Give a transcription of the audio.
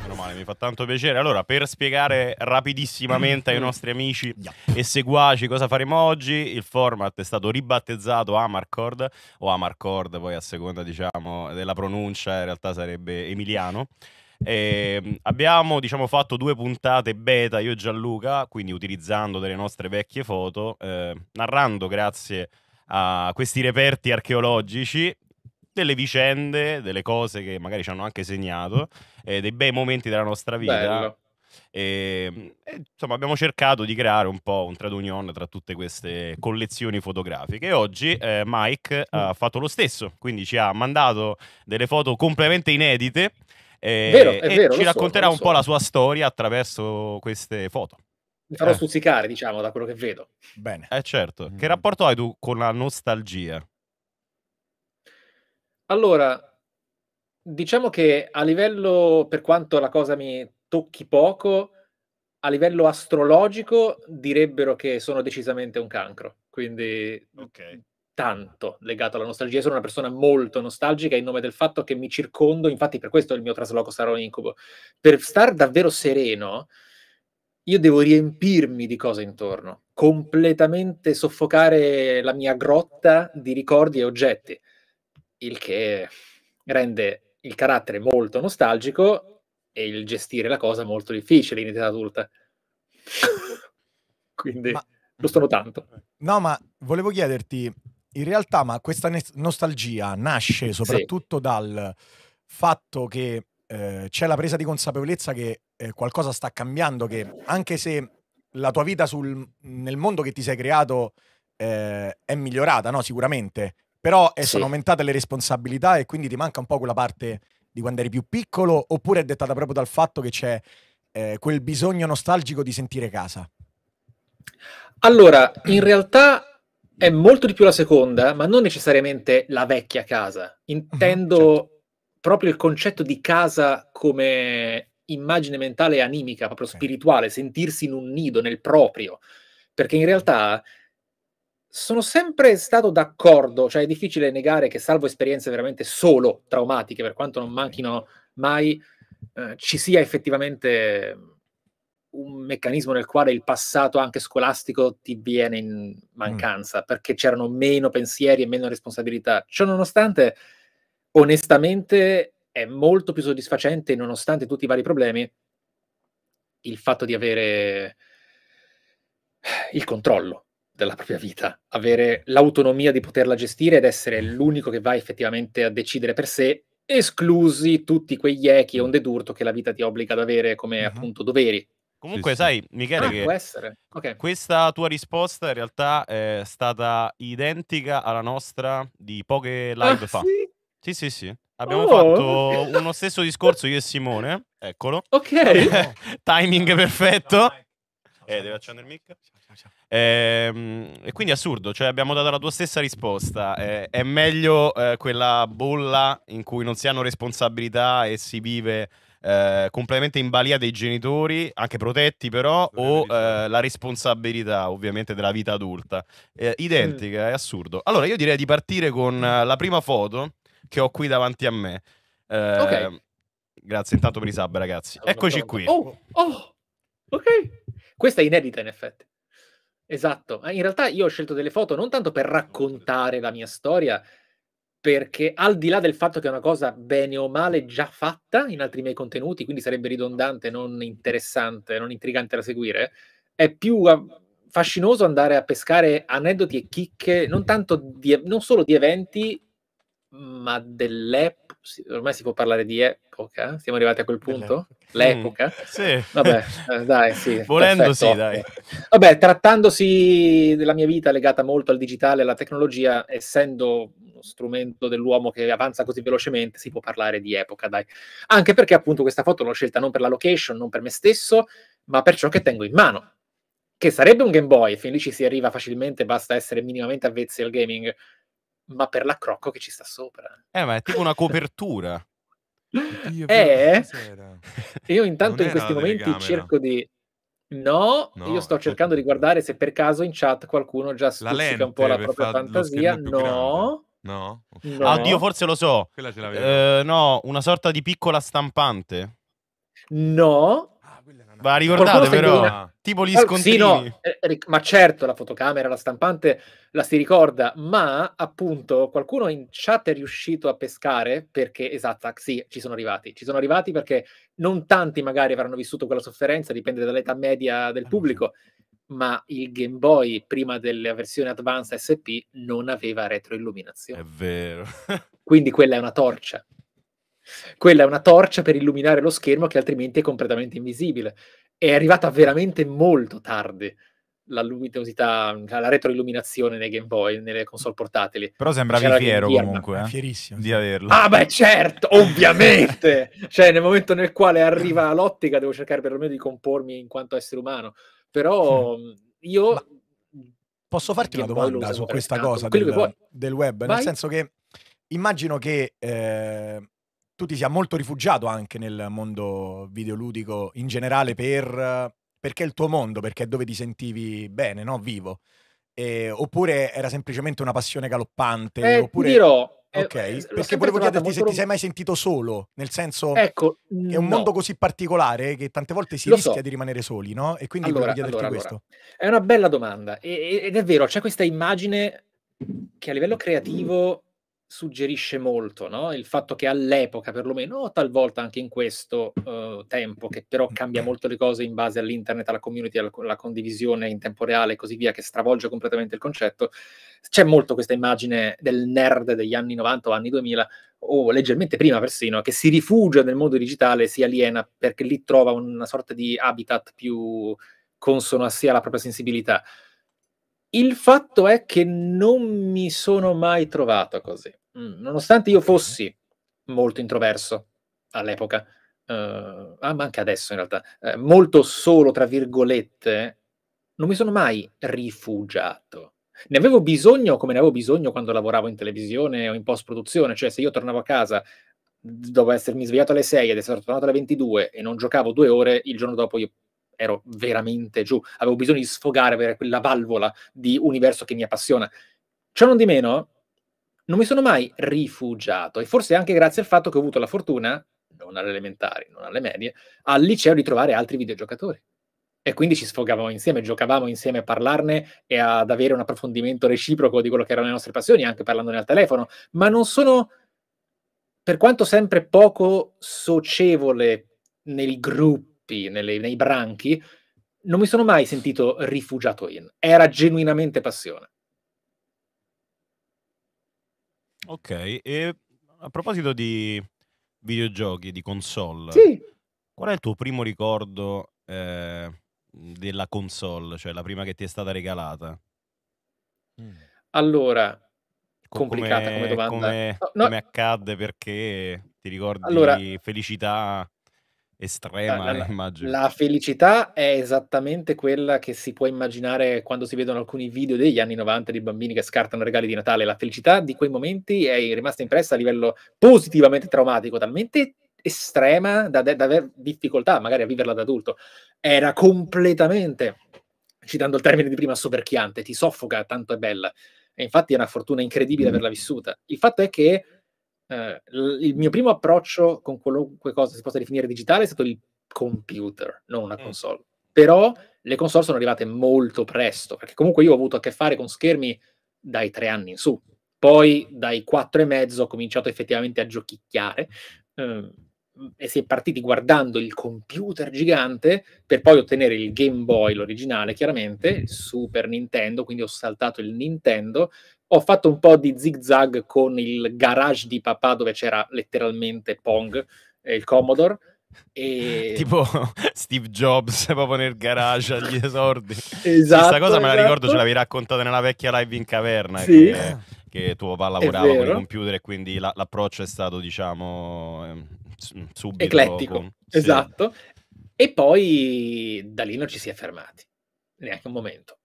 Meno male, mi fa tanto piacere. Allora, per spiegare rapidissimamente ai nostri amici e seguaci cosa faremo oggi, il format è stato ribattezzato Amarcord o Amarcord, poi a seconda diciamo della pronuncia, in realtà sarebbe Emiliano. E ehm, abbiamo diciamo, fatto due puntate beta io e Gianluca, quindi utilizzando delle nostre vecchie foto, eh, narrando grazie a questi reperti archeologici delle vicende, delle cose che magari ci hanno anche segnato, eh, dei bei momenti della nostra vita. E, ehm, e, insomma, abbiamo cercato di creare un po' un trade union tra tutte queste collezioni fotografiche. E oggi eh, Mike mm. ha fatto lo stesso, quindi ci ha mandato delle foto completamente inedite e, eh, vero, è e vero, ci racconterà so, un so. po' la sua storia attraverso queste foto. Mi farò eh. stuzzicare, diciamo, da quello che vedo. Bene. Eh certo. Mm. Che rapporto hai tu con la nostalgia? Allora, diciamo che a livello, per quanto la cosa mi tocchi poco, a livello astrologico direbbero che sono decisamente un cancro. Quindi okay tanto legato alla nostalgia, sono una persona molto nostalgica in nome del fatto che mi circondo, infatti per questo il mio trasloco sarà un incubo, per star davvero sereno io devo riempirmi di cose intorno, completamente soffocare la mia grotta di ricordi e oggetti, il che rende il carattere molto nostalgico e il gestire la cosa molto difficile in età adulta. Quindi Ma... lo sono tanto. No, ma volevo chiederti, in realtà, ma questa nostalgia nasce soprattutto sì. dal fatto che eh, c'è la presa di consapevolezza che eh, qualcosa sta cambiando, che anche se la tua vita sul, nel mondo che ti sei creato eh, è migliorata, no? sicuramente, però eh, sì. sono aumentate le responsabilità e quindi ti manca un po' quella parte di quando eri più piccolo, oppure è dettata proprio dal fatto che c'è eh, quel bisogno nostalgico di sentire casa? Allora, in realtà è molto di più la seconda, ma non necessariamente la vecchia casa. Intendo uh-huh, certo. proprio il concetto di casa come immagine mentale e animica, proprio sì. spirituale, sentirsi in un nido, nel proprio. Perché in realtà sono sempre stato d'accordo, cioè è difficile negare che salvo esperienze veramente solo traumatiche, per quanto non manchino mai, eh, ci sia effettivamente un meccanismo nel quale il passato anche scolastico ti viene in mancanza, mm. perché c'erano meno pensieri e meno responsabilità. Ciononostante, onestamente, è molto più soddisfacente, nonostante tutti i vari problemi, il fatto di avere il controllo della propria vita, avere l'autonomia di poterla gestire ed essere l'unico che va effettivamente a decidere per sé esclusi tutti quegli echi e onde d'urto che la vita ti obbliga ad avere come uh-huh. appunto doveri. Comunque, sì, sai, Michele, ah, che può essere. Okay. questa tua risposta in realtà è stata identica alla nostra di poche ah, live ah, fa. Sì, sì, sì. sì. Abbiamo oh. fatto uno stesso discorso io e Simone. Eccolo. Ok. Timing perfetto. eh, deve accendere il mic. Eh, e quindi assurdo, cioè abbiamo dato la tua stessa risposta. Eh, è meglio eh, quella bolla in cui non si hanno responsabilità e si vive eh, completamente in balia dei genitori, anche protetti però, o diciamo. eh, la responsabilità ovviamente della vita adulta. Eh, identica, è assurdo. Allora io direi di partire con mm. eh, la prima foto che ho qui davanti a me. Eh, ok. Grazie intanto per i sub ragazzi. Eccoci qui. Oh, oh, ok. Questa è inedita in effetti. Esatto, ah, in realtà io ho scelto delle foto non tanto per raccontare la mia storia, perché al di là del fatto che è una cosa bene o male già fatta in altri miei contenuti, quindi sarebbe ridondante, non interessante, non intrigante da seguire, è più ah, fascinoso andare a pescare aneddoti e chicche, non, tanto di, non solo di eventi, ma dell'epoca, ormai si può parlare di epoca, siamo arrivati a quel eh, punto, mm, l'epoca. sì. Vabbè, eh, dai, sì. Volendo sì, dai. Vabbè, trattandosi della mia vita legata molto al digitale, alla tecnologia, essendo strumento dell'uomo che avanza così velocemente, si può parlare di epoca, dai. Anche perché appunto questa foto l'ho scelta non per la location, non per me stesso, ma per ciò che tengo in mano. Che sarebbe un Game Boy, fin lì ci si arriva facilmente, basta essere minimamente avvezzi al gaming, ma per la crocco che ci sta sopra. Eh, ma è tipo una copertura. Oddio, eh, io intanto in questi momenti cerco di... No, no, io sto cercando di guardare se per caso in chat qualcuno già stuzzica un po' la propria fantasia. No, No? no. Ah, oddio, forse lo so. Quella ce l'avevo. Eh, no, una sorta di piccola stampante. No. Ah, Va ricordate però, una... tipo gli scontrini. Ah, sì, no. Eh, ma certo, la fotocamera, la stampante la si ricorda, ma appunto qualcuno in chat è riuscito a pescare perché, esatto, sì, ci sono arrivati. Ci sono arrivati perché non tanti magari avranno vissuto quella sofferenza, dipende dall'età media del ah, pubblico. Allora ma il Game Boy prima della versione Advance SP non aveva retroilluminazione. È vero. Quindi quella è una torcia. Quella è una torcia per illuminare lo schermo che altrimenti è completamente invisibile. È arrivata veramente molto tardi la luminosità, la retroilluminazione nei Game Boy, nelle console portatili. Però sembravi C'era fiero comunque, eh? fierissimo di averlo. Ah beh, certo, ovviamente! cioè, nel momento nel quale arriva l'ottica devo cercare perlomeno di compormi in quanto essere umano. Però mm. Mm, io... Ma posso farti una domanda su questa cosa del, del, web? Vai. Nel senso che immagino che eh, tu ti sia molto rifugiato anche nel mondo videoludico in generale per, perché è il tuo mondo, perché è dove ti sentivi bene, no? vivo. Eh, oppure era semplicemente una passione galoppante? Eh, oppure... Dirò, eh, ok? Eh, perché volevo chiederti se ti sei mai sentito solo, nel senso ecco, è un no. mondo così particolare che tante volte si Lo rischia so. di rimanere soli, no? E quindi allora, volevo chiederti allora, questo. Allora. È una bella domanda e, ed è vero, c'è questa immagine che a livello creativo suggerisce molto, no? il fatto che all'epoca, perlomeno, o talvolta anche in questo uh, tempo, che però cambia mm-hmm. molto le cose in base all'internet, alla community, alla, condivisione in tempo reale e così via, che stravolge completamente il concetto, c'è molto questa immagine del nerd degli anni 90 o anni 2000, o leggermente prima persino, che si rifugia nel mondo digitale, si aliena perché lì trova una sorta di habitat più consono a alla propria sensibilità. Il fatto è che non mi sono mai trovato così, mm, nonostante io fossi molto introverso all'epoca, eh, ah, anche adesso in realtà, eh, molto solo, tra virgolette, non mi sono mai rifugiato. Ne avevo bisogno come ne avevo bisogno quando lavoravo in televisione o in post-produzione, cioè se io tornavo a casa dopo essermi svegliato alle 6 ed essere tornato alle 22 e non giocavo due ore, il giorno dopo io ero veramente giù, avevo bisogno di sfogare, avere quella valvola di universo che mi appassiona. Ciò non di meno, non mi sono mai rifugiato e forse anche grazie al fatto che ho avuto la fortuna, non alle elementari, non alle medie, al liceo di trovare altri videogiocatori. E quindi ci sfogavamo insieme, giocavamo insieme a parlarne e ad avere un approfondimento reciproco di quello che erano le nostre passioni, anche parlandone al telefono. Ma non sono, per quanto sempre poco socievole nel gruppo, corpi, nelle, nei branchi, non mi sono mai sentito rifugiato in. Era genuinamente passione. Ok, e a proposito di videogiochi, di console, sì. qual è il tuo primo ricordo eh, della console, cioè la prima che ti è stata regalata? Mm. Allora, complicata come, come domanda. Come, no, no. come, accadde? Perché ti ricordi allora, felicità? estrema, la, La felicità è esattamente quella che si può immaginare quando si vedono alcuni video degli anni 90 di bambini che scartano regali di Natale. La felicità di quei momenti è rimasta impressa a livello positivamente traumatico, talmente estrema da, da avere difficoltà magari a viverla da adulto. Era completamente, citando il termine di prima, soverchiante, ti soffoca, tanto è bella. E infatti è una fortuna incredibile mm. averla vissuta. Il fatto è che eh, il mio primo approccio con qualunque cosa si possa definire digitale è stato il computer, non una mm. console. Mm. Però le console sono arrivate molto presto, perché comunque io ho avuto a che fare con schermi dai tre anni in su. Poi dai quattro e mezzo ho cominciato effettivamente a giochicchiare eh, e si è partiti guardando il computer gigante per poi ottenere il Game Boy, l'originale chiaramente, il Super Nintendo, quindi ho saltato il Nintendo ho fatto un po' di zigzag con il garage di papà dove c'era letteralmente Pong, eh, il Commodore. E... Tipo Steve Jobs proprio nel garage agli esordi. Esatto. Questa cosa me la ricordo, esatto. ce l'avevi raccontata nella vecchia live in caverna. Sì. Che, che tuo papà lavorava con il computer e quindi la, l'approccio è stato, diciamo, ehm, subito eclettico. Con... Sì. Esatto. E poi da lì non ci si è fermati neanche un momento.